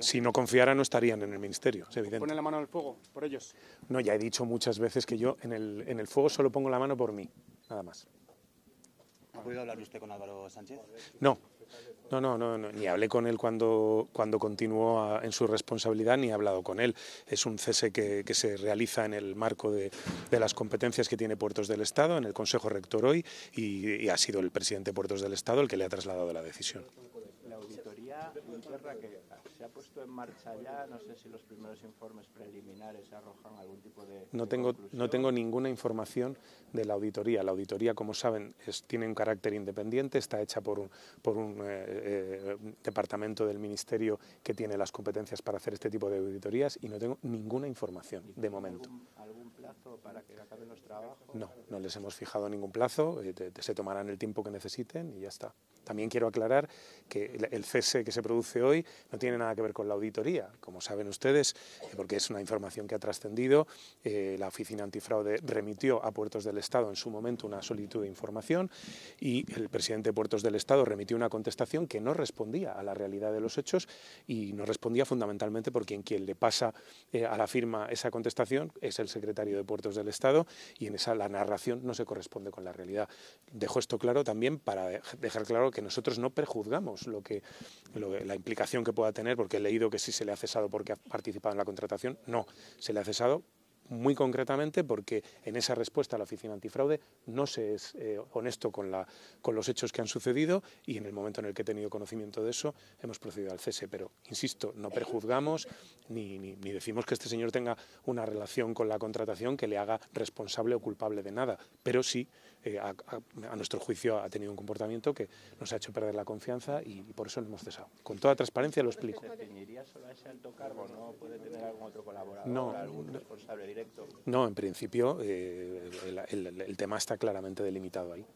Si no confiara, no estarían en el ministerio, es evidente. ¿Pone la mano en fuego por ellos? No, ya he dicho muchas veces que yo en el, en el fuego solo pongo la mano por mí, nada más. ¿Ha podido hablar usted con Álvaro Sánchez? No, no, no, no, ni hablé con él cuando, cuando continuó en su responsabilidad, ni he hablado con él. Es un cese que, se realiza en el marco de, las competencias que tiene Puertos del Estado, en el Consejo Rector hoy, y, ha sido el presidente de Puertos del Estado el que le ha trasladado la decisión. Ah, se ha puesto en marcha ya. No sé si los primeros informes preliminares arrojan algún tipo de. No tengo, no tengo ninguna información de la auditoría. La auditoría, como saben, tiene un carácter independiente, está hecha por un, por un eh, eh, departamento del Ministerio que tiene las competencias para hacer este tipo de auditorías y no tengo ninguna información de momento. Algún, plazo para que acaben los trabajos? No, no les hemos fijado ningún plazo. Eh, se tomarán el tiempo que necesiten y ya está. También quiero aclarar que el cese que se produce hoy no tiene nada que ver con la auditoría. Como saben ustedes, eh, porque es una información que ha trascendido, eh, la Oficina Antifraude remitió a Puertos del Estado en su momento una solicitud de información y el presidente de Puertos del Estado remitió una contestación que no respondía a la realidad de los hechos y no respondía fundamentalmente porque en quien le pasa eh, a la firma esa contestación es el secretario de Puertos del Estado y en esa la narración no se corresponde con la realidad. Dejo esto claro también para dejar claro que que nosotros no prejuzgamos lo que, la implicación que pueda tener, porque he leído que sí se le ha cesado porque ha participado en la contratación. No, se le ha cesado muy concretamente porque en esa respuesta a la Oficina Antifraude no se es eh, honesto con, la, con los hechos que han sucedido y en el momento en el que he tenido conocimiento de eso hemos procedido al cese. Pero, insisto, no prejuzgamos ni, ni, decimos que este señor tenga una relación con la contratación que le haga responsable o culpable de nada, pero sí eh, a, nuestro juicio ha tenido un comportamiento que nos ha hecho perder la confianza y, por eso lo hemos cesado. Con toda transparencia lo explico. ¿No no, en principio eh, el tema está claramente delimitado ahí.